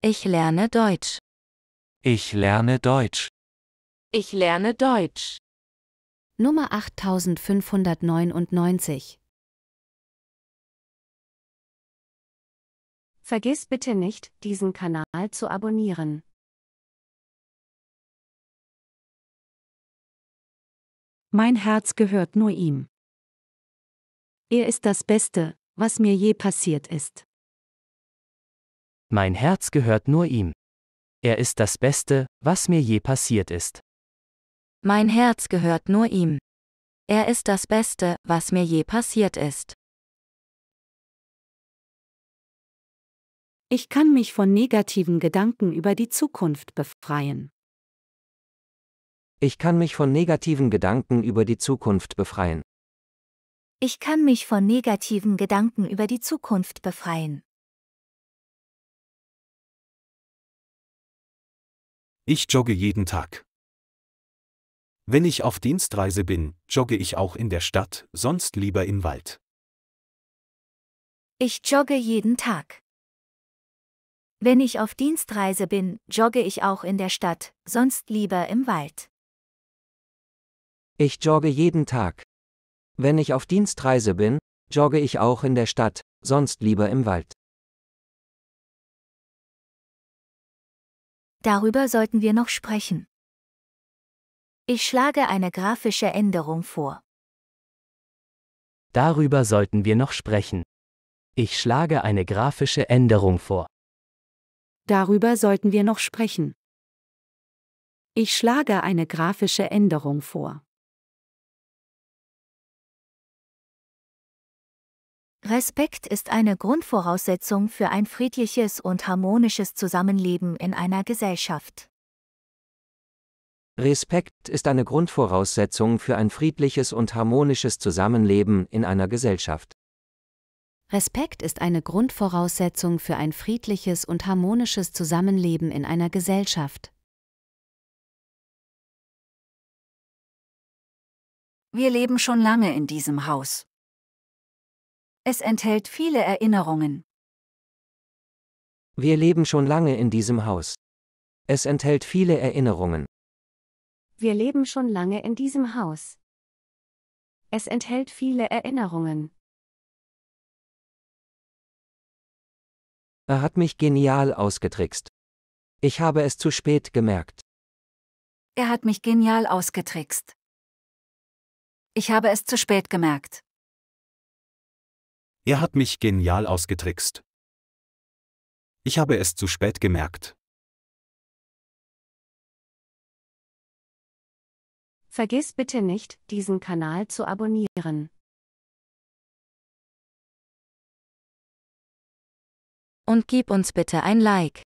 Ich lerne Deutsch. Ich lerne Deutsch. Ich lerne Deutsch. Nummer 8599. Vergiss bitte nicht, diesen Kanal zu abonnieren. Mein Herz gehört nur ihm. Er ist das Beste, was mir je passiert ist. Mein Herz gehört nur ihm. Er ist das Beste, was mir je passiert ist. Mein Herz gehört nur ihm. Er ist das Beste, was mir je passiert ist. Ich kann mich von negativen Gedanken über die Zukunft befreien. Ich kann mich von negativen Gedanken über die Zukunft befreien. Ich kann mich von negativen Gedanken über die Zukunft befreien. Ich jogge jeden Tag. Wenn ich auf Dienstreise bin, jogge ich auch in der Stadt, sonst lieber im Wald. Ich jogge jeden Tag. Wenn ich auf Dienstreise bin, jogge ich auch in der Stadt, sonst lieber im Wald. Ich jogge jeden Tag. Wenn ich auf Dienstreise bin, jogge ich auch in der Stadt, sonst lieber im Wald. Darüber sollten wir noch sprechen. Ich schlage eine grafische Änderung vor. Darüber sollten wir noch sprechen. Ich schlage eine grafische Änderung vor. Darüber sollten wir noch sprechen. Ich schlage eine grafische Änderung vor. Respekt ist eine Grundvoraussetzung für ein friedliches und harmonisches Zusammenleben in einer Gesellschaft. Respekt ist eine Grundvoraussetzung für ein friedliches und harmonisches Zusammenleben in einer Gesellschaft. Respekt ist eine Grundvoraussetzung für ein friedliches und harmonisches Zusammenleben in einer Gesellschaft. Wir leben schon lange in diesem Haus. Es enthält viele Erinnerungen. Wir leben schon lange in diesem Haus. Es enthält viele Erinnerungen. Wir leben schon lange in diesem Haus. Es enthält viele Erinnerungen. Er hat mich genial ausgetrickst. Ich habe es zu spät gemerkt. Er hat mich genial ausgetrickst. Ich habe es zu spät gemerkt. Er hat mich genial ausgetrickst. Ich habe es zu spät gemerkt. Vergiss bitte nicht, diesen Kanal zu abonnieren. Und gib uns bitte ein Like.